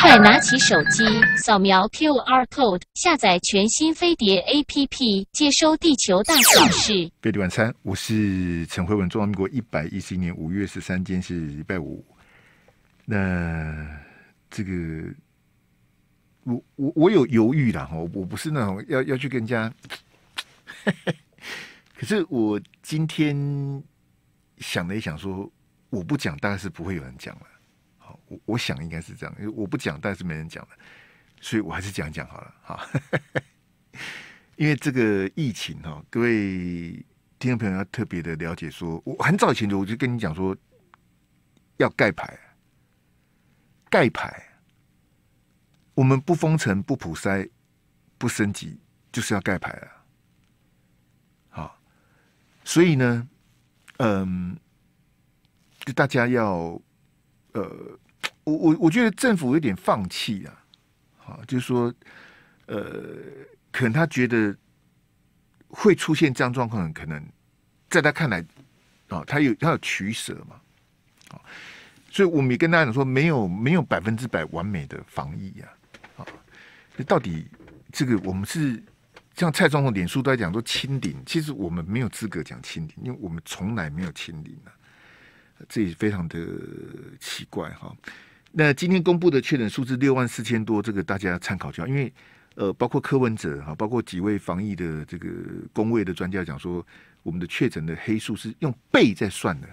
快拿起手机，扫描 Q R code，下载全新飞碟 A P P，接收地球大小事。飞碟晚餐，我是陈慧文，中华民国一百一十年五月十三间是礼拜五。那这个，我我我有犹豫的哈，我不是那种要要去跟人家，可是我今天想了一想，说我不讲，大概是不会有人讲了。我想应该是这样，因为我不讲，但是没人讲的，所以我还是讲讲好了。好，因为这个疫情哈，各位听众朋友要特别的了解，说我很早以前就我就跟你讲说，要盖牌，盖牌，我们不封城、不普筛、不升级，就是要盖牌啊。好，所以呢，嗯，就大家要，呃。我我我觉得政府有点放弃了，好，就是说，呃，可能他觉得会出现这样状况，可能在他看来，哦，他有他有取舍嘛，啊，所以我们也跟大家讲说，没有没有百分之百完美的防疫呀，啊，到底这个我们是像蔡总统、脸书都在讲说清零，其实我们没有资格讲清零，因为我们从来没有清零啊，这也非常的奇怪哈。那今天公布的确诊数字六万四千多，这个大家参考就好。因为呃，包括柯文哲哈，包括几位防疫的这个公卫的专家讲说，我们的确诊的黑数是用倍在算的。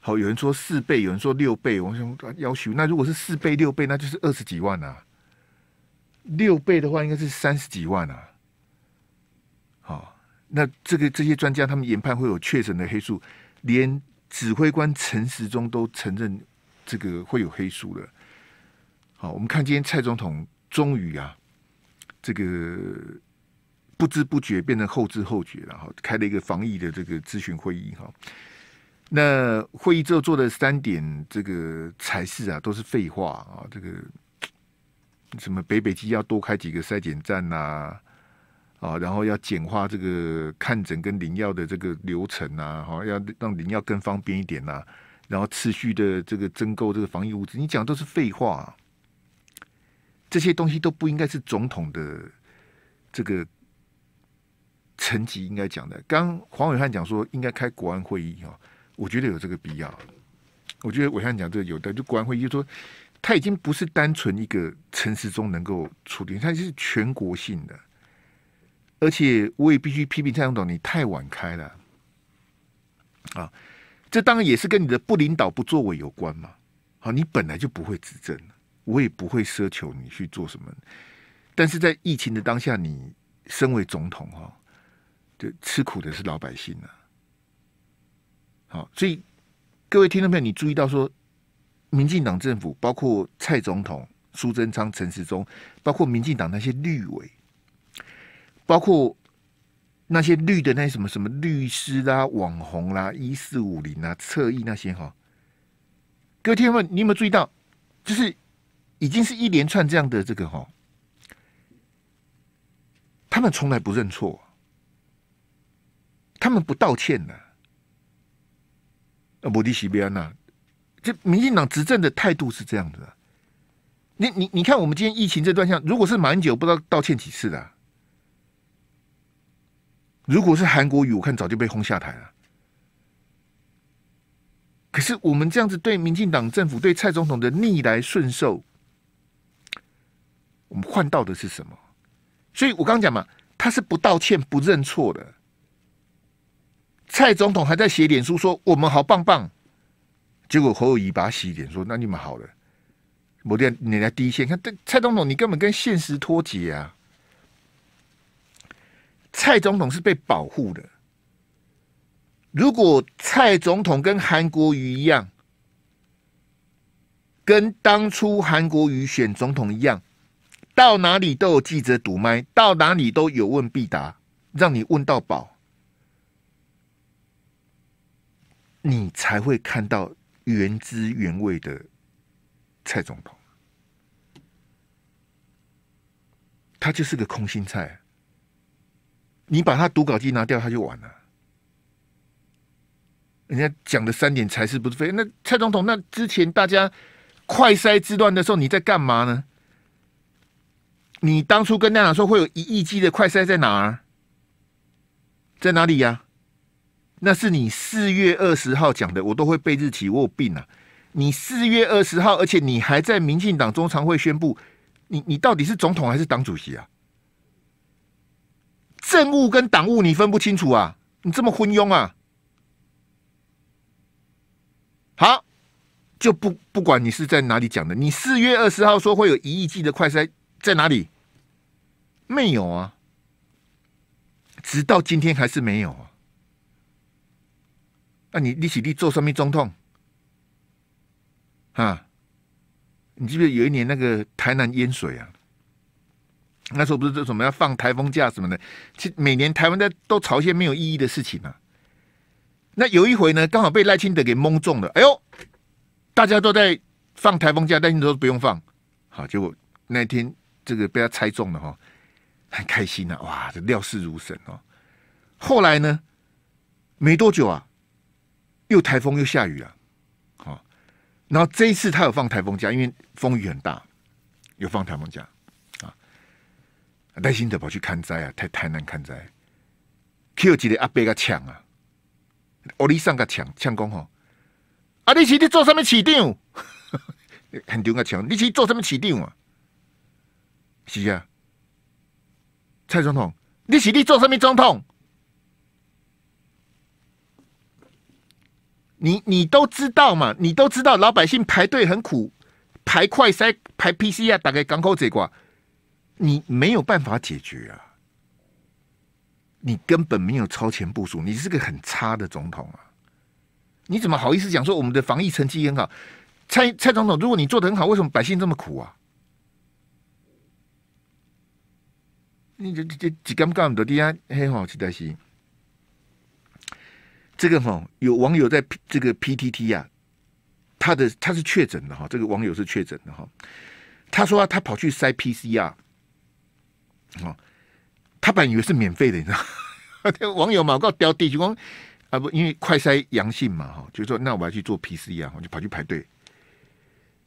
好，有人说四倍，有人说六倍，我想要求，那如果是四倍六倍，那就是二十几万啊。六倍的话，应该是三十几万啊。好，那这个这些专家他们研判会有确诊的黑数，连指挥官陈时中都承认。这个会有黑数的，好，我们看今天蔡总统终于啊，这个不知不觉变得后知后觉了哈，开了一个防疫的这个咨询会议哈。那会议之后做的三点这个才是啊，都是废话啊，这个什么北北基要多开几个筛检站呐，啊，然后要简化这个看诊跟领药的这个流程呐，哈，要让领药更方便一点呐。然后持续的这个增购这个防疫物资，你讲都是废话，这些东西都不应该是总统的这个层级应该讲的。刚黄伟汉讲说应该开国安会议啊，我觉得有这个必要。我觉得伟汉讲这个有的就国安会议，就说他已经不是单纯一个城市中能够处理，就是全国性的，而且我也必须批评蔡总统，你太晚开了啊。这当然也是跟你的不领导、不作为有关嘛。好，你本来就不会执政，我也不会奢求你去做什么。但是在疫情的当下，你身为总统哈，就吃苦的是老百姓啊。好，所以各位听众朋友，你注意到说，民进党政府，包括蔡总统、苏贞昌、陈时中，包括民进党那些绿委，包括。那些绿的那些什么什么律师啦、网红啦、一四五零啊、侧翼那些哈，位天问你有没有注意到，就是已经是一连串这样的这个哈，他们从来不认错，他们不道歉的。啊，摩迪、西皮安娜，这民进党执政的态度是这样子你你你看，我们今天疫情这段，像如果是马英九，不知道道歉几次的。如果是韩国语，我看早就被轰下台了。可是我们这样子对民进党政府、对蔡总统的逆来顺受，我们换到的是什么？所以我刚讲嘛，他是不道歉、不认错的。蔡总统还在写脸书说我们好棒棒，结果侯友谊把他洗脸说：“那你们好了。”某天你在第一线看，蔡总统你根本跟现实脱节啊！蔡总统是被保护的。如果蔡总统跟韩国瑜一样，跟当初韩国瑜选总统一样，到哪里都有记者堵麦，到哪里都有问必答，让你问到饱，你才会看到原汁原味的蔡总统。他就是个空心菜。你把他读稿机拿掉，他就完了。人家讲的三点才是不是非？那蔡总统那之前大家快筛之乱的时候，你在干嘛呢？你当初跟大家说会有一亿剂的快筛，在哪儿？在哪里呀？那是你四月二十号讲的，我都会被日期，我有病啊！你四月二十号，而且你还在民进党中常会宣布，你你到底是总统还是党主席啊？政务跟党务你分不清楚啊！你这么昏庸啊！好，就不不管你是在哪里讲的，你四月二十号说会有一亿剂的快筛，在哪里？没有啊，直到今天还是没有啊。那你李起立做什么？中总统啊？你记不记得有一年那个台南淹水啊？那时候不是说什么要放台风假什么的，其实每年台湾在都朝些没有意义的事情啊。那有一回呢，刚好被赖清德给蒙中了。哎呦，大家都在放台风假，赖清德不用放。好，结果那天这个被他猜中了哈，很开心呐，哇，这料事如神哦。后来呢，没多久啊，又台风又下雨啊，好，然后这一次他有放台风假，因为风雨很大，有放台风假。耐心的跑去看灾啊，太太难看灾。Q 一个阿伯个抢啊，阿里上个抢抢工吼，啊，你是你做什么起长？很丢个强，你去做什么起长啊？是啊，蔡总统，你是你做什么总统？你你都知道嘛，你都知道老百姓排队很苦，排快塞排 PC 啊，大开港口这个。你没有办法解决啊！你根本没有超前部署，你是个很差的总统啊！你怎么好意思讲说我们的防疫成绩很好？蔡蔡总统，如果你做的很好，为什么百姓这么苦啊？你这这几根杆的，底下，很好，期待是。这个哈，有网友在这个 PTT 呀，他的他是确诊的哈，这个网友是确诊的哈，他说他跑去塞 PCR。哦，他本以为是免费的，你知道？网友嘛，我告刁地就讲啊，不，因为快筛阳性嘛，哈，就是说，那我要去做 PCR 我就跑去排队，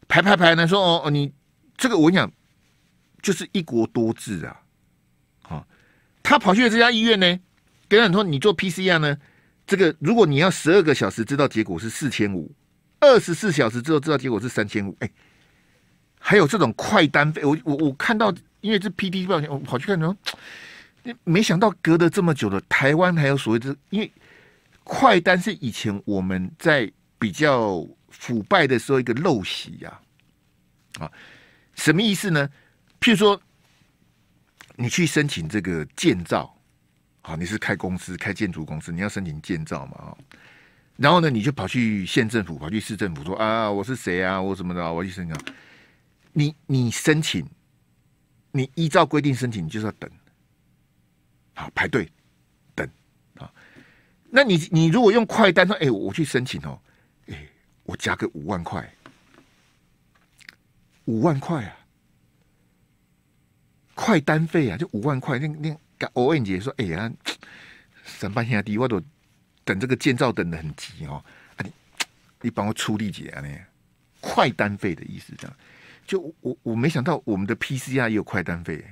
排排排呢，说哦哦，你这个我跟你讲，就是一国多制啊，好，他跑去了这家医院呢，跟人说你做 PCR 呢，这个如果你要十二个小时知道结果是四千五，二十四小时之后知道结果是三千五，哎，还有这种快单费，我我我看到。因为这 P D 小心，我跑去看，说，没想到隔了这么久的台湾还有所谓的，因为快单是以前我们在比较腐败的时候一个陋习呀，啊，什么意思呢？譬如说，你去申请这个建造，啊，你是开公司开建筑公司，你要申请建造嘛啊，然后呢，你就跑去县政府跑去市政府说啊，我是谁啊，我怎么着，我去申请，你你申请。你依照规定申请，你就是要等，好排队等啊。那你你如果用快单说，哎，我去申请哦，哎，我加个五万块，五万块啊，快单费啊，就五万块。那那我欧你姐说，哎呀，三判现在我都等这个建造等的很急哦。你你帮我出力姐啊，那快单费的意思这样。就我我没想到我们的 PCR 也有快单费，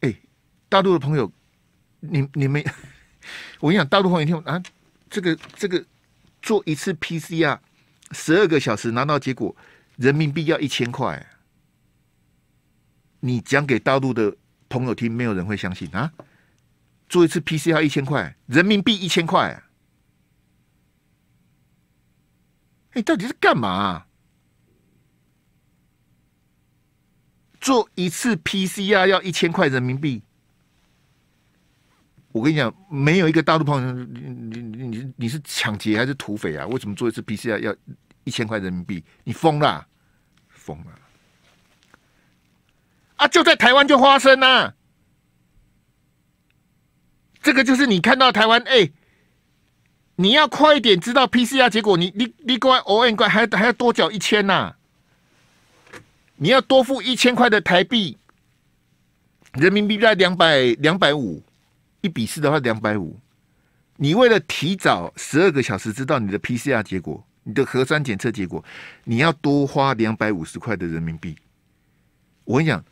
哎，大陆的朋友，你你没？我跟你讲大陆朋友听啊，这个这个做一次 PCR 十二个小时拿到结果，人民币要一千块，你讲给大陆的朋友听，没有人会相信啊！做一次 PCR 一千块，人民币一千块，你到底是干嘛？做一次 PCR 要一千块人民币，我跟你讲，没有一个大陆朋友，你你你你是抢劫还是土匪啊？为什么做一次 PCR 要一千块人民币？你疯了，疯了！啊，就在台湾就发生呐，这个就是你看到台湾哎，你要快一点知道 PCR 结果，你你你来哦，你乖，还还要多缴一千呐。你要多付一千块的台币，人民币在两百两百五，一比四的话两百五。你为了提早十二个小时知道你的 PCR 结果，你的核酸检测结果，你要多花两百五十块的人民币。我跟你讲，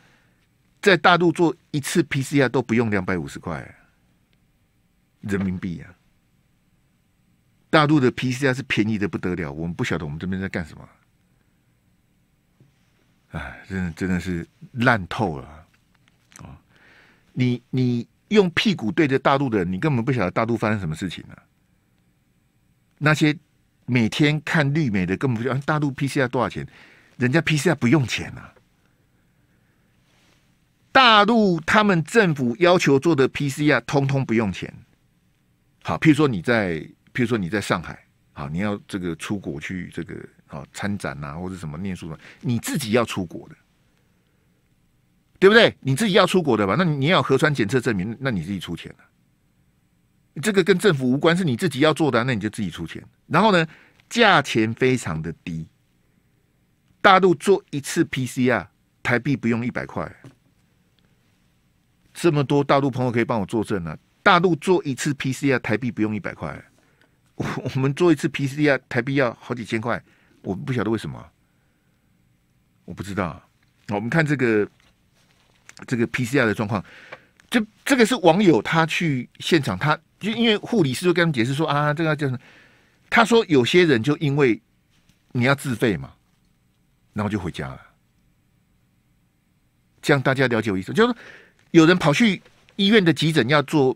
在大陆做一次 PCR 都不用两百五十块人民币呀，大陆的 PCR 是便宜的不得了。我们不晓得我们这边在干什么。哎，真的真的是烂透了啊！你你用屁股对着大陆的，你根本不晓得大陆发生什么事情啊！那些每天看绿媒的，根本不知道大陆 P C R 多少钱，人家 P C R 不用钱啊！大陆他们政府要求做的 P C R 通通不用钱。好，譬如说你在，譬如说你在上海，好，你要这个出国去这个。哦，参展啊，或者什么念书的，你自己要出国的，对不对？你自己要出国的吧？那你要核酸检测证明，那你自己出钱了。这个跟政府无关，是你自己要做的，那你就自己出钱。然后呢，价钱非常的低，大陆做一次 PCR 台币不用一百块，这么多大陆朋友可以帮我作证啊！大陆做一次 PCR 台币不用一百块，我我们做一次 PCR 台币要好几千块。我不晓得为什么，我不知道。好，我们看这个这个 PCR 的状况，就这个是网友他去现场，他就因为护理师就跟他们解释说啊，这个叫什么？他说有些人就因为你要自费嘛，然后就回家了。这样大家了解我意思，就是有人跑去医院的急诊要做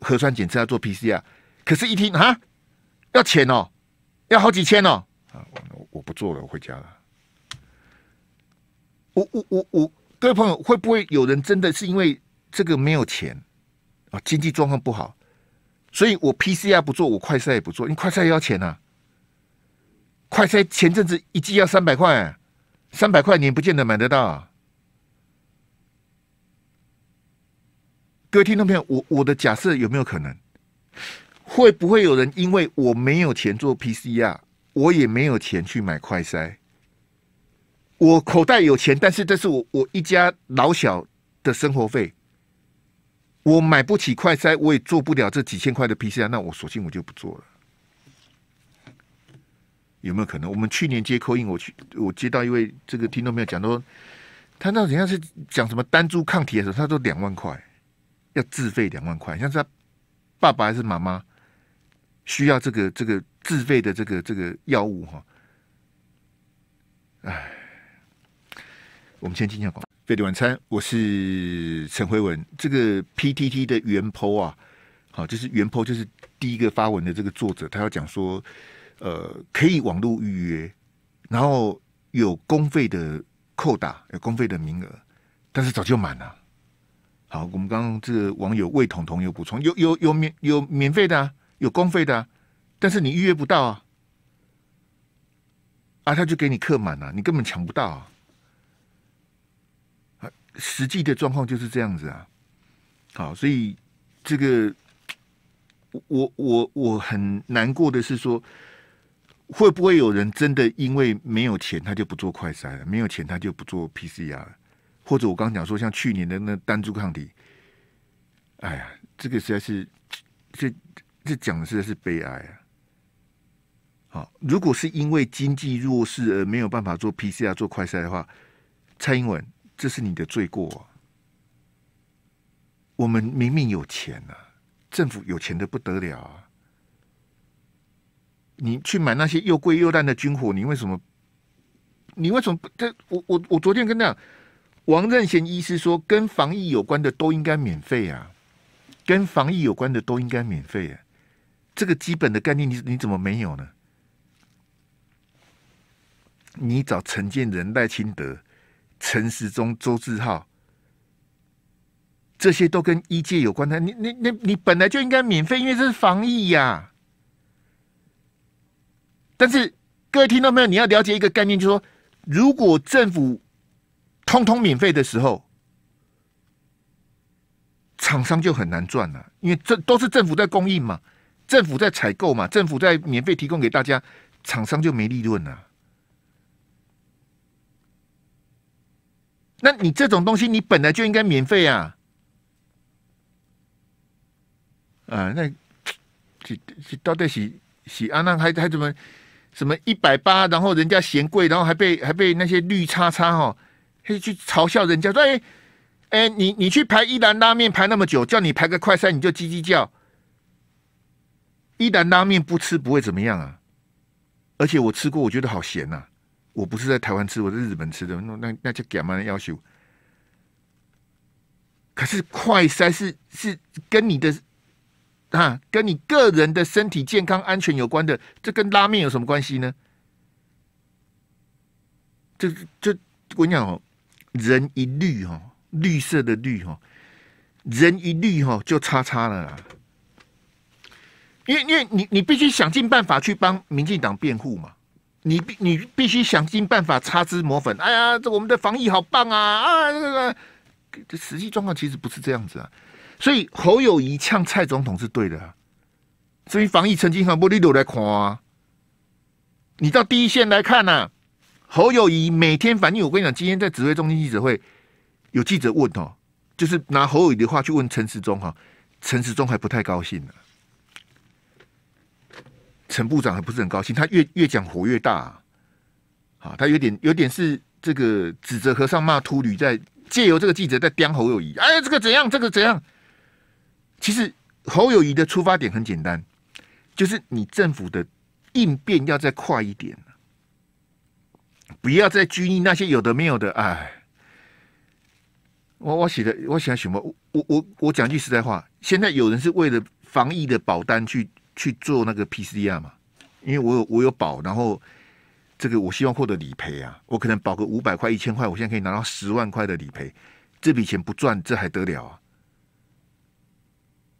核酸检测，要做 PCR，可是一听啊，要钱哦，要好几千哦，啊。做了，回家了。我我我我，各位朋友，会不会有人真的是因为这个没有钱啊，经济状况不好，所以我 PCR 不做，我快筛也不做，因为快筛要钱啊。快筛前阵子一剂要三百块，三百块你不见得买得到。各位听众朋友，我我的假设有没有可能，会不会有人因为我没有钱做 PCR？我也没有钱去买快筛，我口袋有钱，但是这是我我一家老小的生活费，我买不起快筛，我也做不了这几千块的 PCR，那我索性我就不做了。有没有可能？我们去年接扣印，我去，我接到一位这个听众朋友讲说，他那人家是讲什么单株抗体的时候，他说两万块，要自费两万块，像是他爸爸还是妈妈？需要这个这个自费的这个这个药物哈，唉，我们先今天讲费的晚餐。我是陈辉文。这个 P T T 的原 po 啊，好，就是原 po 就是第一个发文的这个作者，他要讲说，呃，可以网络预约，然后有公费的扣打，有公费的名额，但是早就满了。好，我们刚刚这个网友魏彤彤有补充，有有有免有免费的啊。有公费的，但是你预约不到啊，啊，他就给你刻满了，你根本抢不到啊。实际的状况就是这样子啊。好，所以这个我我我我很难过的是说，会不会有人真的因为没有钱，他就不做快筛了？没有钱，他就不做 PCR 了？或者我刚讲说，像去年的那单株抗体，哎呀，这个实在是这。这讲的是是悲哀啊！好，如果是因为经济弱势而没有办法做 PCR 做快筛的话，蔡英文，这是你的罪过。我们明明有钱啊，政府有钱的不得了啊！你去买那些又贵又烂的军火，你为什么？你为什么？这我我我昨天跟那讲，王任贤医师说，跟防疫有关的都应该免费啊，跟防疫有关的都应该免费。这个基本的概念，你你怎么没有呢？你找陈建仁、赖清德、陈时中、周志浩，这些都跟医界有关的，你、你、你、你本来就应该免费，因为这是防疫呀。但是各位听到没有？你要了解一个概念，就是说，如果政府通通免费的时候，厂商就很难赚了，因为这都是政府在供应嘛。政府在采购嘛，政府在免费提供给大家，厂商就没利润了。那你这种东西，你本来就应该免费啊。啊，那洗洗到底洗洗啊，那还还怎么什么一百八，然后人家嫌贵，然后还被还被那些绿叉叉哈，还去嘲笑人家说，哎哎，你你去排一兰拉面排那么久，叫你排个快餐你就叽叽叫。一担拉面不吃不会怎么样啊！而且我吃过，我觉得好咸呐。我不是在台湾吃，我在日本吃的。那那那就干嘛要求？可是快筛是是跟你的啊，跟你个人的身体健康安全有关的。这跟拉面有什么关系呢？这这我跟你讲哦，人一绿哦，绿色的绿哦，人一绿哦就叉叉了。因为因为你你必须想尽办法去帮民进党辩护嘛，你必你必须想尽办法擦脂抹粉。哎呀，这我们的防疫好棒啊啊！这个实际状况其实不是这样子啊，所以侯友谊呛蔡总统是对的。所以防疫，曾金很不利落来看啊。你到第一线来看啊，侯友谊每天反应。我跟你讲，今天在指挥中心记者会有记者问哦，就是拿侯友谊的话去问陈时中哈，陈时中还不太高兴呢。陈部长还不是很高兴，他越越讲火越大，啊，他有点有点是这个指责和尚骂秃驴，在借由这个记者在刁侯友谊，哎，这个怎样，这个怎样？其实侯友谊的出发点很简单，就是你政府的应变要再快一点不要再拘泥那些有的没有的，哎，我我写的我写什么，我我我讲句实在话，现在有人是为了防疫的保单去。去做那个 PCR 嘛？因为我有我有保，然后这个我希望获得理赔啊！我可能保个五百块、一千块，我现在可以拿到十万块的理赔。这笔钱不赚，这还得了啊？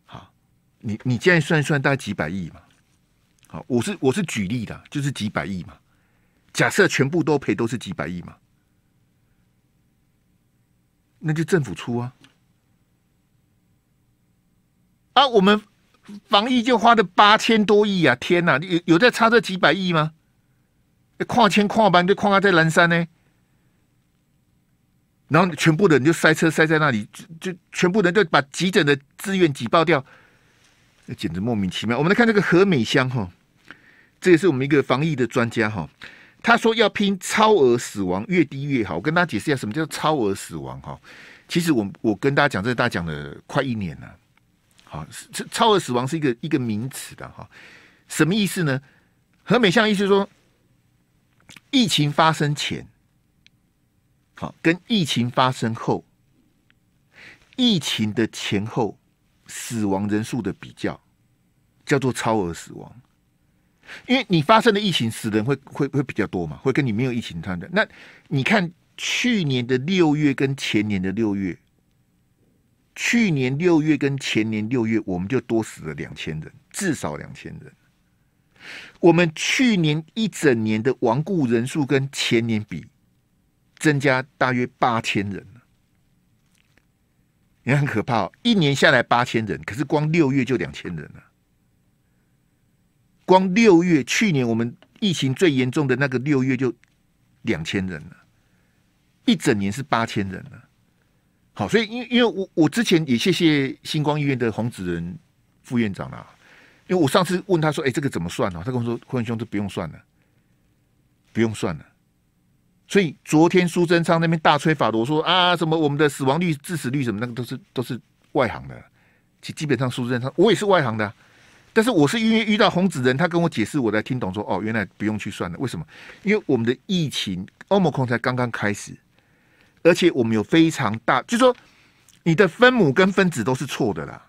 好，你你现在算算，大概几百亿嘛？好，我是我是举例的，就是几百亿嘛。假设全部都赔，都是几百亿嘛？那就政府出啊！啊，我们。防疫就花的八千多亿啊！天哪，有有在差这几百亿吗？跨千跨班就跨在南山呢，然后全部的人就塞车塞在那里，就就全部人都把急诊的资源挤爆掉，那简直莫名其妙。我们来看这个何美香哈，这也是我们一个防疫的专家哈，他说要拼超额死亡越低越好。我跟大家解释一下什么叫超额死亡哈。其实我我跟大家讲，这大家讲了快一年了。啊，超超额死亡是一个一个名词的哈，什么意思呢？何美相意思说，疫情发生前，好跟疫情发生后，疫情的前后死亡人数的比较，叫做超额死亡。因为你发生的疫情死人会会会比较多嘛，会跟你没有疫情差的。那你看去年的六月跟前年的六月。去年六月跟前年六月，我们就多死了两千人，至少两千人。我们去年一整年的亡故人数跟前年比，增加大约八千人你也很可怕哦，一年下来八千人，可是光六月就两千人了。光六月去年我们疫情最严重的那个六月就两千人了，一整年是八千人了。好，所以因为因为我我之前也谢谢星光医院的洪子仁副院长啦，因为我上次问他说，哎，这个怎么算呢？他跟我说，坤兄这不用算了，不用算了。所以昨天苏贞昌那边大吹法罗说啊，什么我们的死亡率、致死率什么那个都是都是外行的，基基本上苏贞昌我也是外行的，但是我是因为遇到洪子仁，他跟我解释我才听懂说，哦，原来不用去算了，为什么？因为我们的疫情，欧盟控才刚刚开始。而且我们有非常大，就说你的分母跟分子都是错的啦。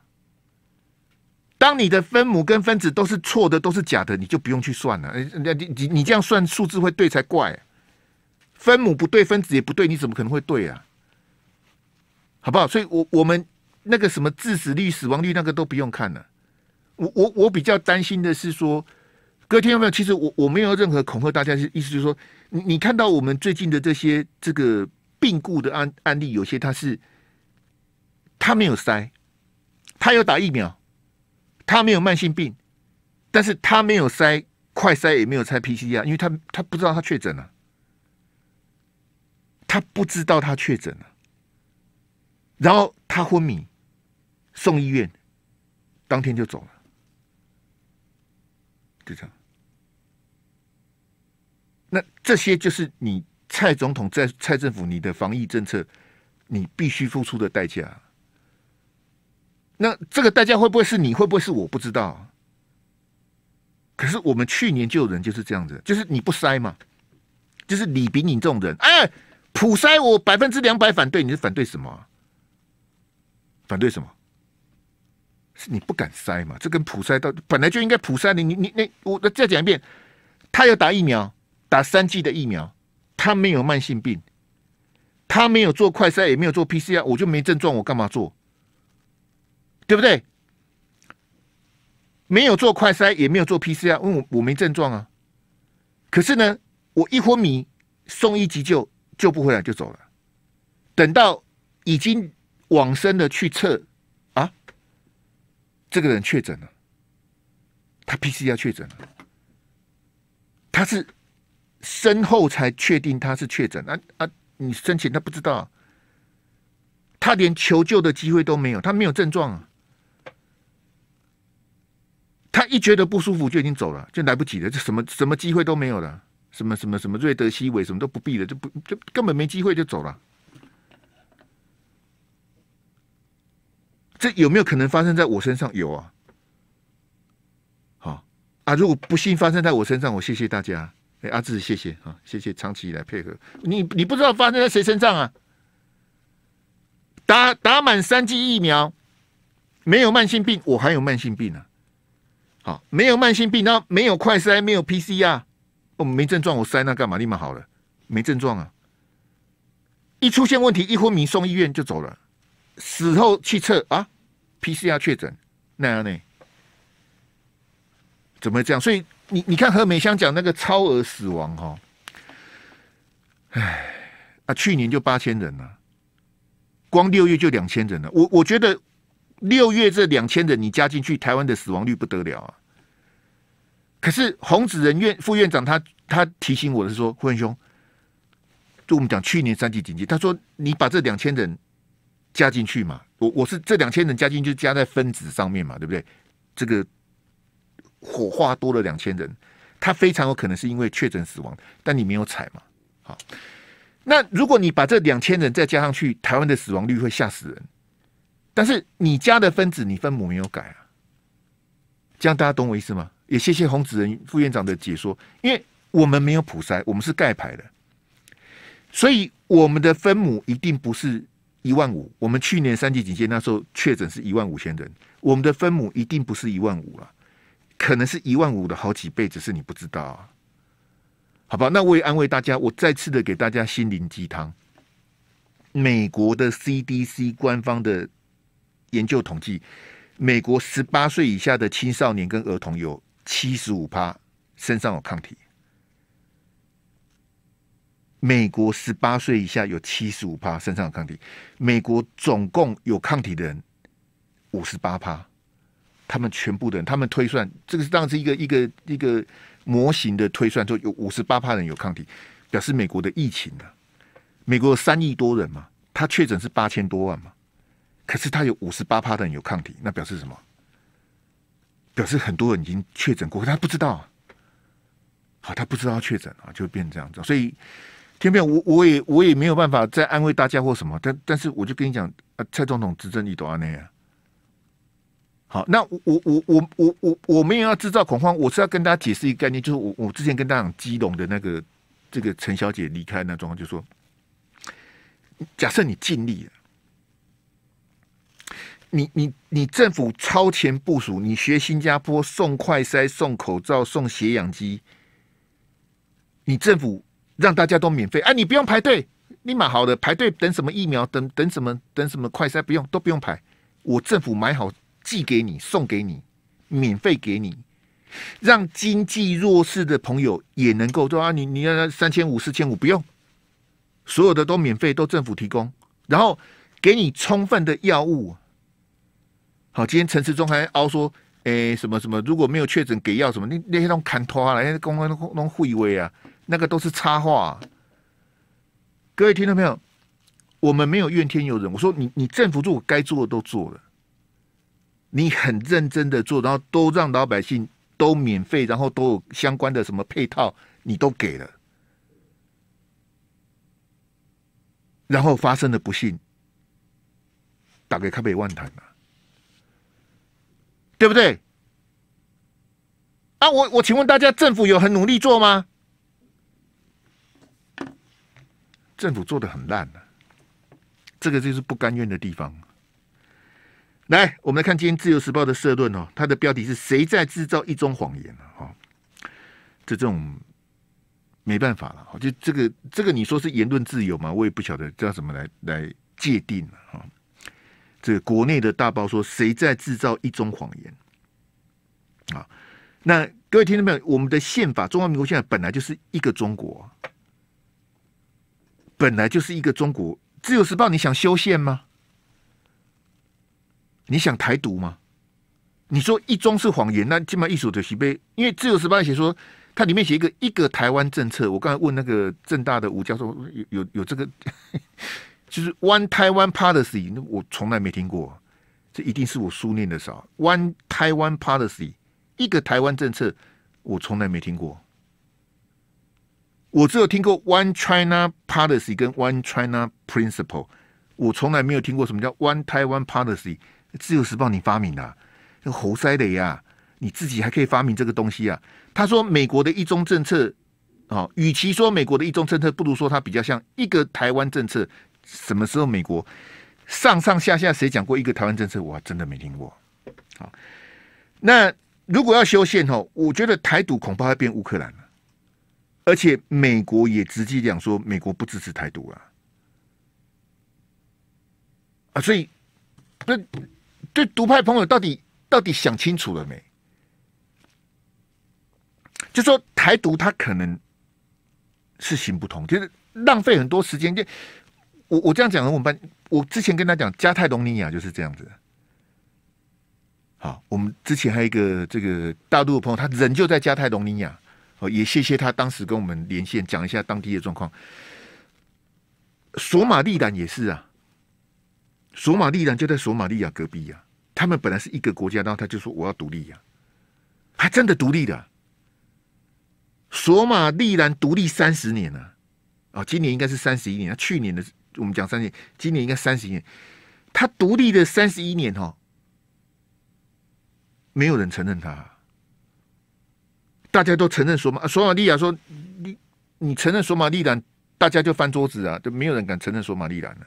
当你的分母跟分子都是错的，都是假的，你就不用去算了。你你你这样算数字会对才怪，分母不对，分子也不对，你怎么可能会对啊？好不好？所以，我我们那个什么致死率、死亡率那个都不用看了。我我我比较担心的是说，各位听没有？其实我我没有任何恐吓大家，的意思就是说，你你看到我们最近的这些这个。病故的案案例，有些他是他没有塞，他有打疫苗，他没有慢性病，但是他没有塞，快塞也没有拆 P C R，因为他他不知道他确诊了，他不知道他确诊了，然后他昏迷，送医院，当天就走了，就这样。那这些就是你。蔡总统在蔡政府，你的防疫政策，你必须付出的代价。那这个代价会不会是你会不会是我不知道？可是我们去年就有人就是这样子，就是你不塞嘛，就是你比你这种人，哎，普塞我百分之两百反对，你是反对什么？反对什么？是你不敢塞嘛？这跟普塞到本来就应该普塞的，你你那我再讲一遍，他要打疫苗，打三剂的疫苗。他没有慢性病，他没有做快筛，也没有做 PCR，我就没症状，我干嘛做？对不对？没有做快筛，也没有做 PCR，因为我我没症状啊。可是呢，我一昏迷，送医急救，救不回来就走了。等到已经往生的去测啊，这个人确诊了，他 PCR 确诊了，他是。身后才确定他是确诊，那啊，你生前他不知道，他连求救的机会都没有，他没有症状啊，他一觉得不舒服就已经走了，就来不及了，这什么什么机会都没有了，什么什么什么瑞德西韦什么都不必了，就不就根本没机会就走了，这有没有可能发生在我身上？有啊，好啊，如果不幸发生在我身上，我谢谢大家。哎，阿志，谢谢啊，谢谢长期以来配合。你你不知道发生在谁身上啊？打打满三剂疫苗，没有慢性病，我还有慢性病呢。好，没有慢性病，那没有快筛，没有 PC r 我没症状，我筛那干嘛？立马好了，没症状啊。一出现问题，一昏迷送医院就走了，死后去测啊，PC r 确诊那样呢？怎么会这样？所以。你你看何美香讲那个超额死亡哈，唉啊，去年就八千人了，光六月就两千人了。我我觉得六月这两千人你加进去，台湾的死亡率不得了啊。可是洪子人院副院长他他提醒我是说，胡文兄，就我们讲去年三级紧急，他说你把这两千人加进去嘛。我我是这两千人加进去加在分子上面嘛，对不对？这个。火化多了两千人，他非常有可能是因为确诊死亡，但你没有采嘛？好，那如果你把这两千人再加上去，台湾的死亡率会吓死人。但是你加的分子，你分母没有改啊？这样大家懂我意思吗？也谢谢洪子仁副院长的解说，因为我们没有普筛，我们是盖牌的，所以我们的分母一定不是一万五。我们去年三级警戒那时候确诊是一万五千人，我们的分母一定不是一万五了。可能是一万五的好几倍，只是你不知道啊。好吧，那我也安慰大家，我再次的给大家心灵鸡汤。美国的 CDC 官方的研究统计，美国十八岁以下的青少年跟儿童有七十五趴身上有抗体。美国十八岁以下有七十五趴身上有抗体。美国总共有抗体的人五十八趴。他们全部的人，他们推算，这个是当时一个一个一个模型的推算，就有五十八趴人有抗体，表示美国的疫情啊，美国三亿多人嘛，他确诊是八千多万嘛，可是他有五十八趴的人有抗体，那表示什么？表示很多人已经确诊过，他不知道。好，他不知道确诊啊，就变这样子。所以天边我我也我也没有办法再安慰大家或什么，但但是我就跟你讲啊，蔡总统执政一段阿内啊。好，那我我我我我我，我们也要制造恐慌。我是要跟大家解释一个概念，就是我我之前跟大家讲基隆的那个这个陈小姐离开那况，就说假设你尽力了，你你你政府超前部署，你学新加坡送快筛、送口罩、送血氧机，你政府让大家都免费，哎，你不用排队，你马好的，排队等什么疫苗？等等什么？等什么快筛？不用，都不用排。我政府买好。寄给你，送给你，免费给你，让经济弱势的朋友也能够说啊，你你要三千五、四千五不用，所有的都免费，都政府提供，然后给你充分的药物。好，今天陈时中还凹说，哎，什么什么，如果没有确诊给药什么，那那些东西砍头啊，些公安都会威啊，那个都是插话。各位听到没有？我们没有怨天尤人。我说，你你政府做该做的都做了。你很认真的做，然后都让老百姓都免费，然后都有相关的什么配套，你都给了，然后发生了不幸，打给台北万谈嘛，对不对？啊，我我请问大家，政府有很努力做吗？政府做的很烂的，这个就是不甘愿的地方。来，我们来看今天《自由时报》的社论哦，它的标题是谁在制造一宗谎言呢？哈，这种没办法了，就这个这个，你说是言论自由吗？我也不晓得叫什么来来界定了哈。这国内的大报说谁在制造一宗谎言？啊，那各位听众朋友，我们的宪法，中华民国现在本来就是一个中国，本来就是一个中国，《自由时报》，你想修宪吗？你想台独吗？你说一中是谎言，那本上艺术的许被，因为自由时报写说，它里面写一个一个台湾政策。我刚才问那个正大的吴教授，有有有这个，就是 One Taiwan Policy，那我从来没听过，这一定是我书念的少。One Taiwan Policy，一个台湾政策，我从来没听过，我只有听过 One China Policy 跟 One China Principle，我从来没有听过什么叫 One Taiwan Policy。自由时报，你发明的，那猴塞的呀！你自己还可以发明这个东西啊？他说美国的一中政策，哦，与其说美国的一中政策，不如说它比较像一个台湾政策。什么时候美国上上下下谁讲过一个台湾政策？我真的没听过。好，那如果要修宪哈，我觉得台独恐怕要变乌克兰了，而且美国也直接讲说美国不支持台独了，啊，所以那。这独派朋友到底到底想清楚了没？就说台独他可能是行不通，就是浪费很多时间。我我这样讲了，我们班我之前跟他讲，加泰隆尼亚就是这样子。好，我们之前还有一个这个大陆的朋友，他仍就在加泰隆尼亚。哦，也谢谢他当时跟我们连线，讲一下当地的状况。索马利兰也是啊，索马利兰就在索马利亚隔壁呀。他们本来是一个国家，然后他就说我要独立呀，还真的独立的。索马利兰独立三十年了，啊，今年应该是三十一年，去年的我们讲三年，今年应该三十年。他独立的三十一年哦，没有人承认他，大家都承认索马，索马利亚说你你承认索马利兰，大家就翻桌子啊，就没有人敢承认索马利兰了。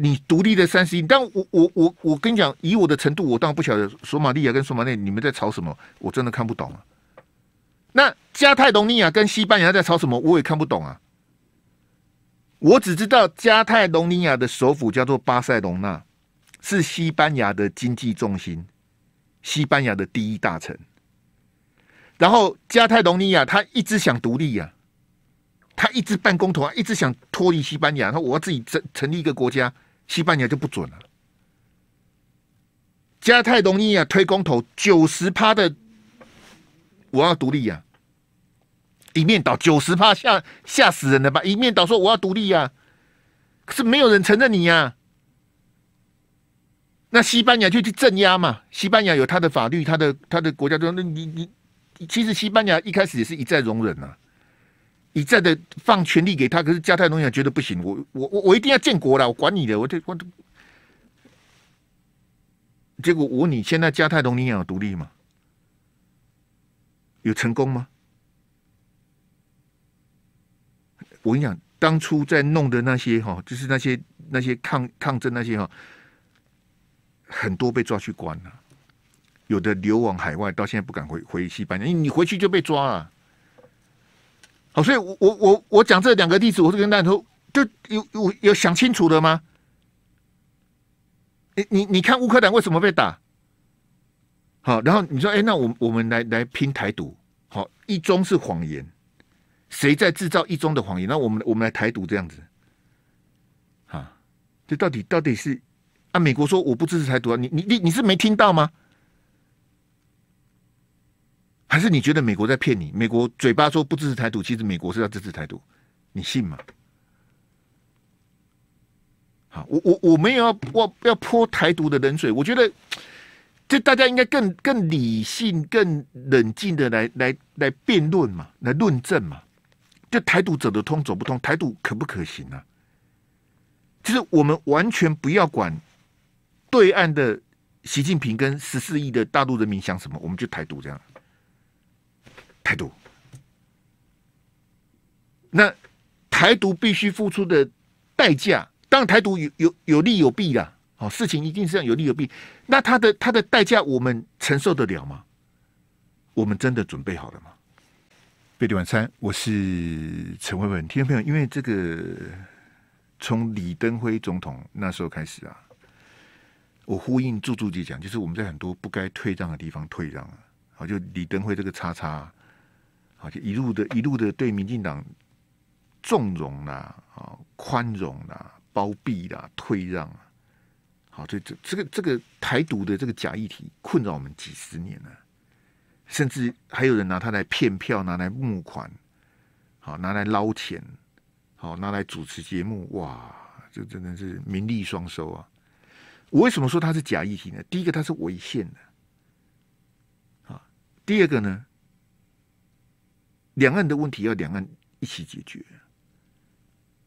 你独立的三十亿，但我我我我跟你讲，以我的程度，我当然不晓得索马利亚跟索马内你们在吵什么，我真的看不懂啊。那加泰隆尼亚跟西班牙在吵什么，我也看不懂啊。我只知道加泰隆尼亚的首府叫做巴塞隆纳，是西班牙的经济中心，西班牙的第一大城。然后加泰隆尼亚他一直想独立呀，他一直办公投啊，一直想脱离西班牙，说我要自己成成立一个国家。西班牙就不准了，加泰隆尼亚推公投，九十趴的我要独立呀！一面倒，九十趴吓吓死人了吧？一面倒说我要独立呀，可是没有人承认你呀。那西班牙就去镇压嘛。西班牙有他的法律，他的他的国家中，那你你其实西班牙一开始也是一再容忍啊。你在这放权力给他，可是加泰隆尼亚觉得不行。我我我我一定要建国了，我管你的，我这我这。结果我问你现在加泰隆尼亚有独立吗？有成功吗？我跟你讲，当初在弄的那些哈，就是那些那些抗抗争那些哈，很多被抓去关了，有的流亡海外，到现在不敢回回西班牙，你回去就被抓了。所以我我我我讲这两个例子，我是跟大家说，就有有有想清楚了吗？你你你看乌克兰为什么被打？好，然后你说，哎，那我我们来来拼台独，好，一中是谎言，谁在制造一中的谎言？那我们我们来台独这样子，啊，这到底到底是啊？美国说我不支持台独啊？你你你你是没听到吗？还是你觉得美国在骗你？美国嘴巴说不支持台独，其实美国是要支持台独，你信吗？好，我我我没有要我要泼台独的冷水。我觉得，就大家应该更更理性、更冷静的来来来辩论嘛，来论证嘛。就台独走得通走不通，台独可不可行啊？就是我们完全不要管对岸的习近平跟十四亿的大陆人民想什么，我们就台独这样。台独，那台独必须付出的代价，当然台独有有有利有弊啦。好事情一定是这样有利有弊。那他的他的代价，我们承受得了吗？我们真的准备好了吗？美丽晚餐，我是陈慧文，听众朋友，因为这个从李登辉总统那时候开始啊，我呼应住住就讲，就是我们在很多不该退让的地方退让了，好，就李登辉这个叉叉。好，就一路的，一路的对民进党纵容啦，啊，宽容啦，包庇啦，退让啊，好，这这这个这个台独的这个假议题困扰我们几十年了，甚至还有人拿它来骗票，拿来募款，好，拿来捞钱，好，拿来主持节目，哇，这真的是名利双收啊！我为什么说它是假议题呢？第一个，它是违宪的，啊，第二个呢？两岸的问题要两岸一起解决，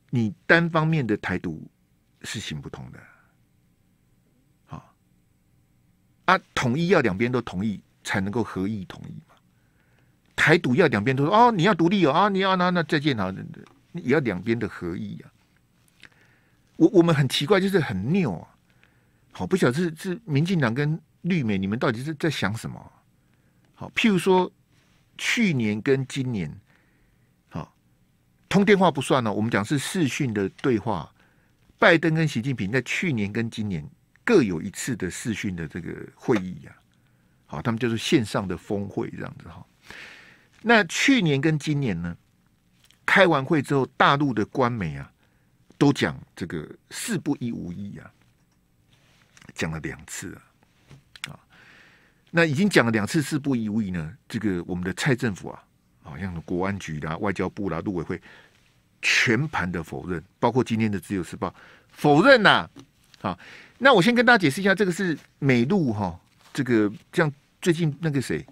你单方面的台独是行不通的。好啊，统一要两边都同意才能够合意统一嘛。台独要两边都说哦，你要独立哦啊，你要那那再见啊，也要两边的合意呀。我我们很奇怪，就是很拗啊。好，不晓得是是民进党跟绿美，你们到底是在想什么？好，譬如说。去年跟今年，好，通电话不算了，我们讲是视讯的对话。拜登跟习近平在去年跟今年各有一次的视讯的这个会议啊，好，他们就是线上的峰会这样子哈。那去年跟今年呢，开完会之后，大陆的官媒啊都讲这个事不一无意啊，讲了两次啊。那已经讲了两次是不宜无呢，这个我们的蔡政府啊，好像国安局啦、外交部啦、陆委会全盘的否认，包括今天的《自由时报》否认呐。好，那我先跟大家解释一下，这个是美陆哈，这个像最近那个谁，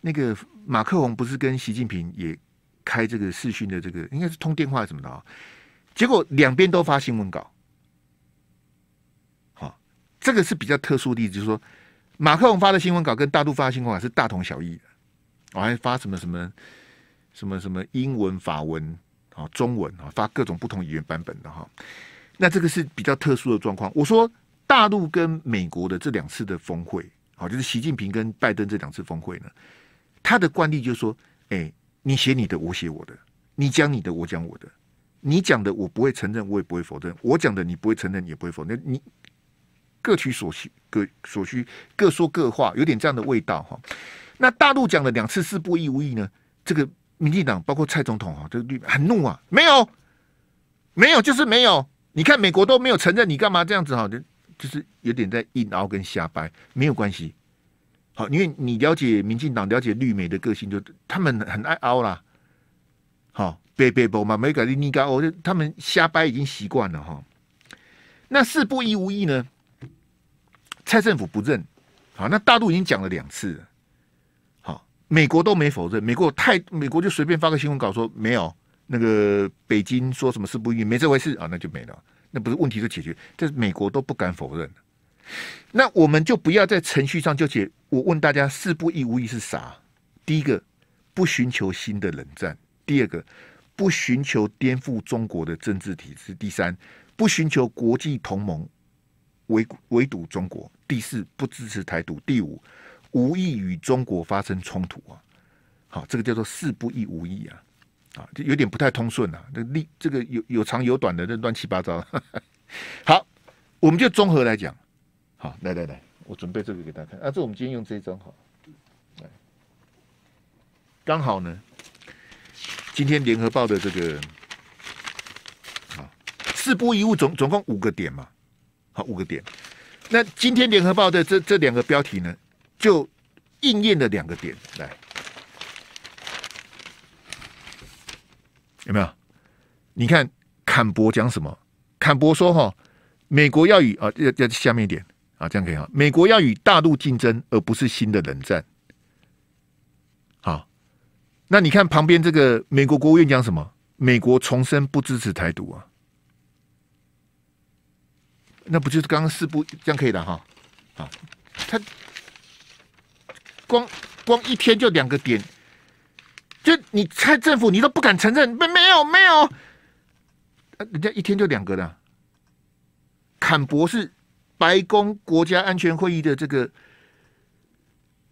那个马克宏不是跟习近平也开这个视讯的这个，应该是通电话什么的啊，结果两边都发新闻稿。好，这个是比较特殊的例子，就是说。马克龙发的新闻稿跟大陆发的新闻稿是大同小异的，我还发什么什么什么什么英文、法文啊、中文啊，发各种不同语言版本的哈。那这个是比较特殊的状况。我说大陆跟美国的这两次的峰会，好，就是习近平跟拜登这两次峰会呢，他的惯例就是说，哎，你写你的，我写我的，你讲你的，我讲我的，你讲的我不会承认，我也不会否认，我讲的你不会承认，你也不会否认，你。各取所需，各所需，各说各话，有点这样的味道哈。那大陆讲了两次“四不一无意呢？这个民进党包括蔡总统哈，这个绿很怒啊，没有，没有，就是没有。你看美国都没有承认，你干嘛这样子哈？就就是有点在硬凹跟瞎掰，没有关系。好，因为你了解民进党，了解绿美的个性，就他们很爱凹啦。好，北北欧嘛，美加尼尼加我，就他们瞎掰已经习惯了哈。那“四不一无意呢？蔡政府不认，好，那大陆已经讲了两次了。好，美国都没否认，美国太美国就随便发个新闻稿说没有，那个北京说什么事不一没这回事啊，那就没了，那不是问题就解决。这是美国都不敢否认，那我们就不要在程序上纠结。我问大家，四不一无疑是啥？第一个，不寻求新的冷战；第二个，不寻求颠覆中国的政治体制；第三，不寻求国际同盟。围围堵中国，第四不支持台独，第五无意与中国发生冲突啊。好，这个叫做四不一无意啊，啊，就有点不太通顺啊。那例这个有有长有短的，那乱七八糟。好，我们就综合来讲。好，来来来，我准备这个给大家看。啊，这我们今天用这一张好。来，刚好呢，今天联合报的这个，啊，四不一物总总共五个点嘛。好，五个点。那今天联合报的这这两个标题呢，就应验了两个点。来，有没有？你看，坎伯讲什么？坎伯说：“哈，美国要与啊，要要下面一点啊，这样可以哈。美国要与大陆竞争，而不是新的冷战。”好，那你看旁边这个美国国务院讲什么？美国重申不支持台独啊。那不就是刚刚四步这样可以的哈？啊，他光光一天就两个点，就你猜政府你都不敢承认，没没有没有，人家一天就两个的。坎博是白宫国家安全会议的这个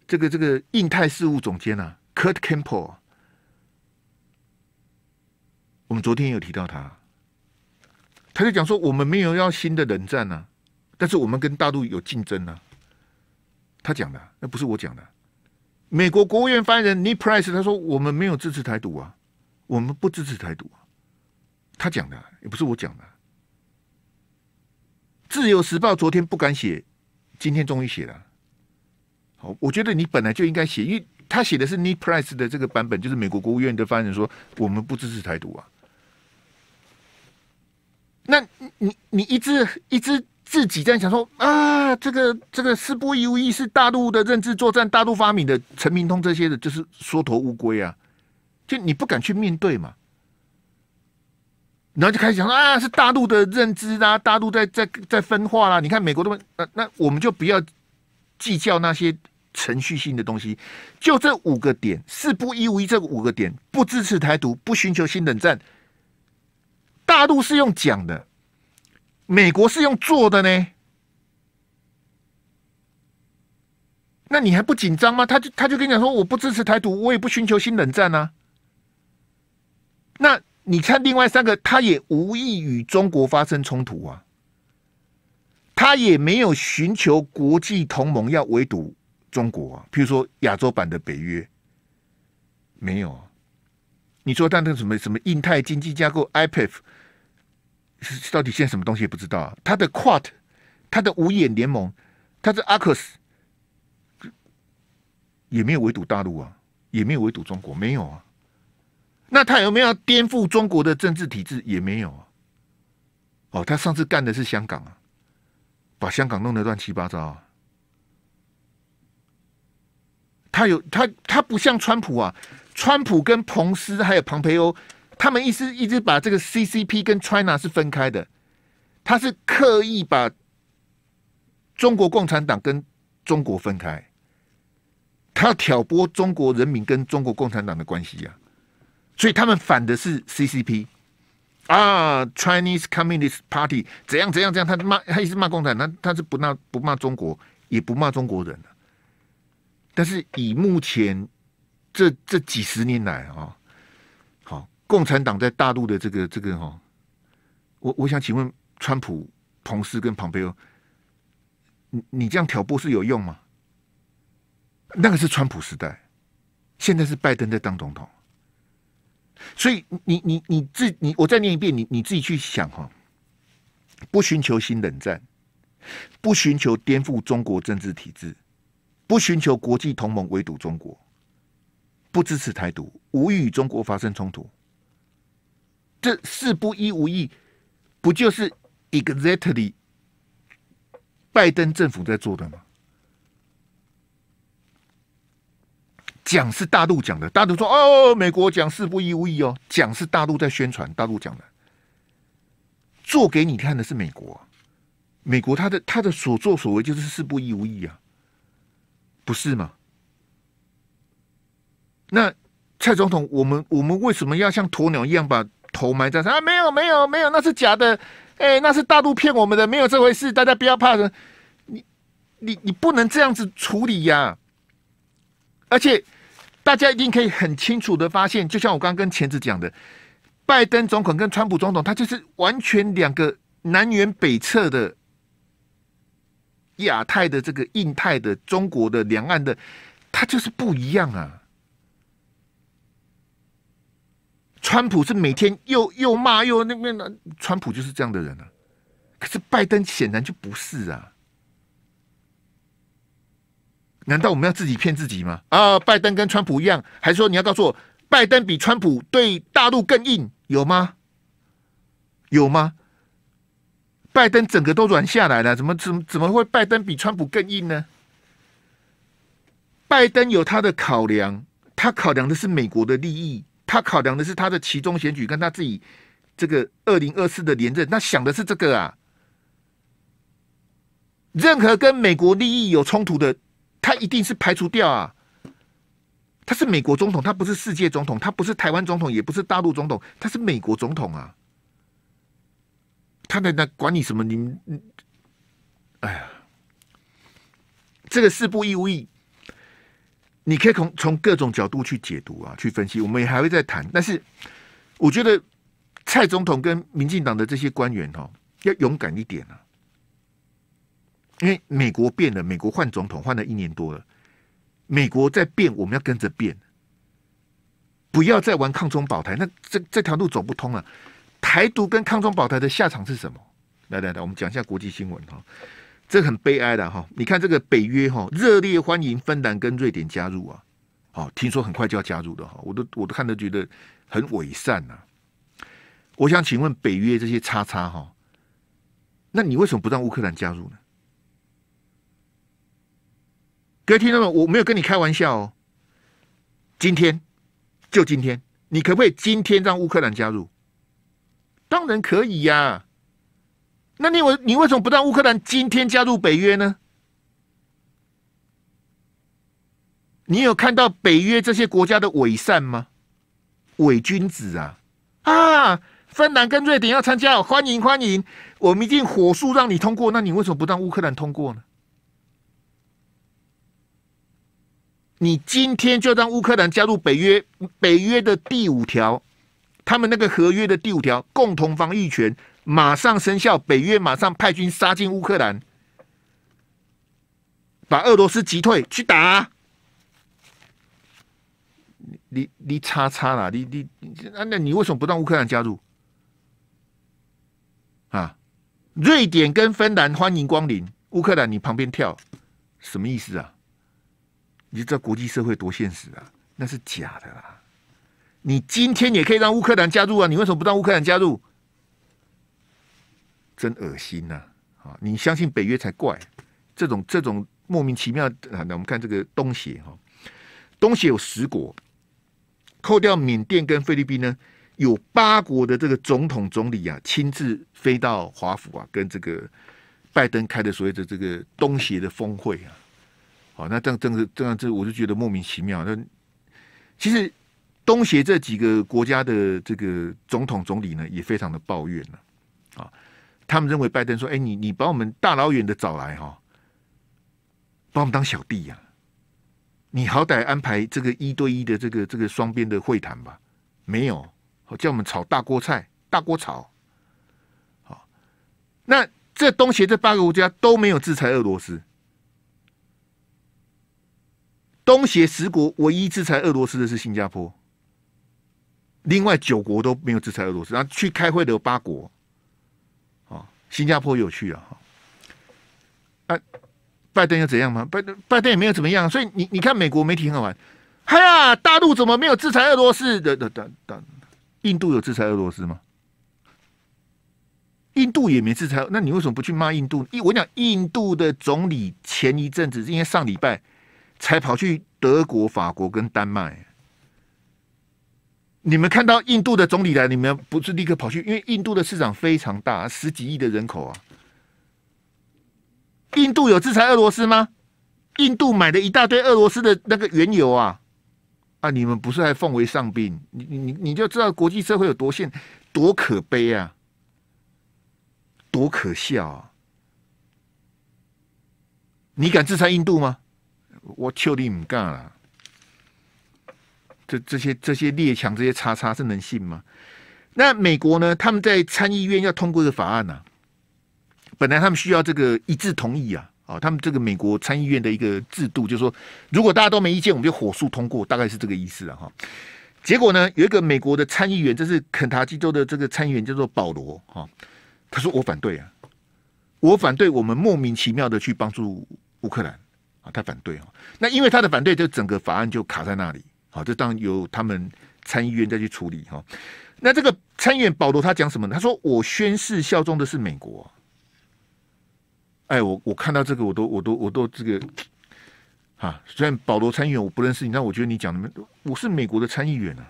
这个这个印太事务总监啊，Kurt Campbell，我们昨天有提到他。他就讲说，我们没有要新的冷战呢，但是我们跟大陆有竞争呢。他讲的，那不是我讲的。美国国务院发言人 Nip 斯 r 他说，我们没有支持台独啊，我们不支持台独啊。他讲的，也不是我讲的。自由时报昨天不敢写，今天终于写了。好，我觉得你本来就应该写，因为他写的是 Nip 斯 r 的这个版本，就是美国国务院的发言人说，我们不支持台独啊。那你你一直一直自己这样想说啊，这个这个斯不伊乌伊是大陆的认知作战，大陆发明的陈明通这些的，就是缩头乌龟啊，就你不敢去面对嘛，然后就开始讲啊，是大陆的认知啊，大陆在在在分化啦，你看美国都，那那我们就不要计较那些程序性的东西，就这五个点，四不一无一这五个点，不支持台独，不寻求新冷战。大陆是用讲的，美国是用做的呢，那你还不紧张吗？他就他就跟你讲说，我不支持台独，我也不寻求新冷战啊。那你看另外三个，他也无意与中国发生冲突啊，他也没有寻求国际同盟要围堵中国啊，譬如说亚洲版的北约，没有。你说他那什么什么印太经济架构 IPF？到底现在什么东西也不知道？他的 QUAD，他的五眼联盟，他的 AUKUS 也没有围堵大陆啊，也没有围堵中国，没有啊。那他有没有颠覆中国的政治体制？也没有啊。哦，他上次干的是香港啊，把香港弄得乱七八糟啊。他有他他不像川普啊，川普跟彭斯还有庞培欧他们一直一直把这个 CCP 跟 China 是分开的，他是刻意把中国共产党跟中国分开，他挑拨中国人民跟中国共产党的关系呀，所以他们反的是 CCP 啊，Chinese Communist Party 怎样怎样怎样，他骂他一直骂共产党，他是不骂不骂中国，也不骂中国人但是以目前这这几十年来啊。共产党在大陆的这个这个哈，我我想请问川普、彭斯跟庞贝奥，你你这样挑拨是有用吗？那个是川普时代，现在是拜登在当总统，所以你你你自你我再念一遍，你你自己去想哈，不寻求新冷战，不寻求颠覆中国政治体制，不寻求国际同盟围堵中国，不支持台独，无意与中国发生冲突。这“四不一无意，不就是 exactly 拜登政府在做的吗？讲是大陆讲的，大陆说：“哦，美国讲‘四不一无意哦，讲是大陆在宣传，大陆讲的。”做给你看的是美国，美国他的他的所作所为就是“四不一无意啊，不是吗？那蔡总统，我们我们为什么要像鸵鸟一样把？头埋在上啊！没有没有没有，那是假的，哎，那是大陆骗我们的，没有这回事，大家不要怕的。你你你不能这样子处理呀！而且大家一定可以很清楚的发现，就像我刚刚跟前子讲的，拜登总统跟川普总统，他就是完全两个南辕北辙的亚太的这个印太的中国的两岸的，他就是不一样啊。川普是每天又又骂又那边的，川普就是这样的人啊。可是拜登显然就不是啊。难道我们要自己骗自己吗？啊，拜登跟川普一样，还说你要告诉我，拜登比川普对大陆更硬？有吗？有吗？拜登整个都软下来了，怎么怎么怎么会拜登比川普更硬呢？拜登有他的考量，他考量的是美国的利益。他考量的是他的其中选举跟他自己这个二零二四的连任，他想的是这个啊。任何跟美国利益有冲突的，他一定是排除掉啊。他是美国总统，他不是世界总统，他不是台湾总统，也不是大陆总统，他是美国总统啊。他在那管你什么？你哎呀，这个事不意无意，你可以从从各种角度去解读啊，去分析。我们也还会再谈。但是，我觉得蔡总统跟民进党的这些官员哈，要勇敢一点啊。因为美国变了，美国换总统换了一年多了，美国在变，我们要跟着变。不要再玩抗中保台，那这这条路走不通了。台独跟抗中保台的下场是什么？来来来，我们讲一下国际新闻哈。这很悲哀的哈，你看这个北约哈，热烈欢迎芬兰跟瑞典加入啊，哦，听说很快就要加入的哈，我都我都看得觉得很伪善呐。我想请问北约这些叉叉哈，那你为什么不让乌克兰加入呢？各位听众们，我没有跟你开玩笑哦，今天就今天，你可不可以今天让乌克兰加入？当然可以呀。那你为，你为什么不让乌克兰今天加入北约呢？你有看到北约这些国家的伪善吗？伪君子啊！啊，芬兰跟瑞典要参加，欢迎欢迎，我们一定火速让你通过。那你为什么不让乌克兰通过呢？你今天就让乌克兰加入北约，北约的第五条，他们那个合约的第五条，共同防御权。马上生效，北约马上派军杀进乌克兰，把俄罗斯击退去打。你你你叉叉啦，你你那那你为什么不让乌克兰加入？啊，瑞典跟芬兰欢迎光临，乌克兰你旁边跳，什么意思啊？你知道国际社会多现实啊？那是假的啦！你今天也可以让乌克兰加入啊，你为什么不让乌克兰加入？真恶心呐！啊，你相信北约才怪。这种这种莫名其妙啊，那我们看这个东协哈，东协有十国，扣掉缅甸跟菲律宾呢，有八国的这个总统总理啊，亲自飞到华府啊，跟这个拜登开的所谓的这个东协的峰会啊。好，那这样这样这样，这我就觉得莫名其妙。那其实东协这几个国家的这个总统总理呢，也非常的抱怨啊。他们认为拜登说：“哎，你你把我们大老远的找来哈，把我们当小弟呀？你好歹安排这个一对一的这个这个双边的会谈吧？没有，叫我们炒大锅菜，大锅炒。好，那这东协这八个国家都没有制裁俄罗斯，东协十国唯一制裁俄罗斯的是新加坡，另外九国都没有制裁俄罗斯。然后去开会的八国。”新加坡有趣啊！哈，拜登又怎样吗？拜拜登也没有怎么样，所以你你看，美国媒体很好玩。嗨呀，大陆怎么没有制裁俄罗斯的的的的？印度有制裁俄罗斯吗？印度也没制裁，那你为什么不去骂印度？我讲印度的总理前一阵子，因为上礼拜才跑去德国、法国跟丹麦。你们看到印度的总理来，你们不是立刻跑去？因为印度的市场非常大，十几亿的人口啊！印度有制裁俄罗斯吗？印度买了一大堆俄罗斯的那个原油啊！啊，你们不是还奉为上宾？你你你就知道国际社会有多现多可悲啊，多可笑啊！你敢制裁印度吗？我求你唔干了。这这些这些列强这些叉叉是能信吗？那美国呢？他们在参议院要通过一个法案啊？本来他们需要这个一致同意啊，啊，他们这个美国参议院的一个制度就是说，如果大家都没意见，我们就火速通过，大概是这个意思啊，哈。结果呢，有一个美国的参议员，这是肯塔基州的这个参议员，叫做保罗，哈，他说我反对啊，我反对我们莫名其妙的去帮助乌克兰啊，他反对啊，那因为他的反对，就整个法案就卡在那里。好，这当然由他们参议员再去处理哈。那这个参议员保罗他讲什么呢？他说：“我宣誓效忠的是美国。”哎，我我看到这个，我都我都我都这个，啊，虽然保罗参议员我不认识你，但我觉得你讲的蛮……我是美国的参议员啊，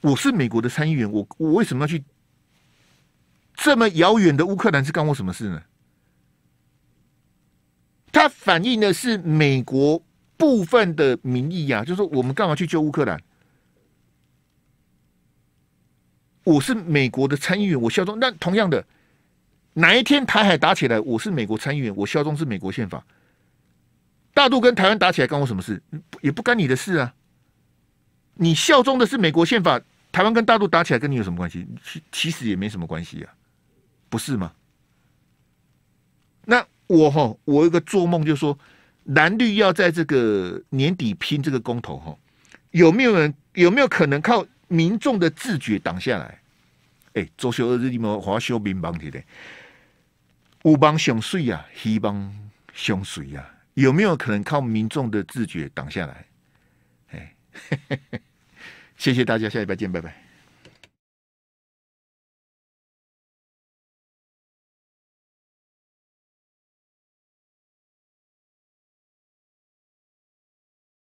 我是美国的参议员，我我为什么要去这么遥远的乌克兰是干我什么事呢？它反映的是美国部分的民意呀，就是说我们干嘛去救乌克兰？我是美国的参议员，我效忠。那同样的，哪一天台海打起来，我是美国参议员，我效忠是美国宪法。大陆跟台湾打起来，关我什么事？也不干你的事啊。你效忠的是美国宪法，台湾跟大陆打起来，跟你有什么关系？其其实也没什么关系呀，不是吗？那。我哈，我一个做梦就说，蓝绿要在这个年底拼这个公投哈，有没有人有没有可能靠民众的自觉挡下来？哎，昨休二日你们华休民帮的咧，五帮想税呀，黑帮想税呀，有没有可能靠民众的自觉挡下来？哎，谢谢大家，下礼拜见，拜拜。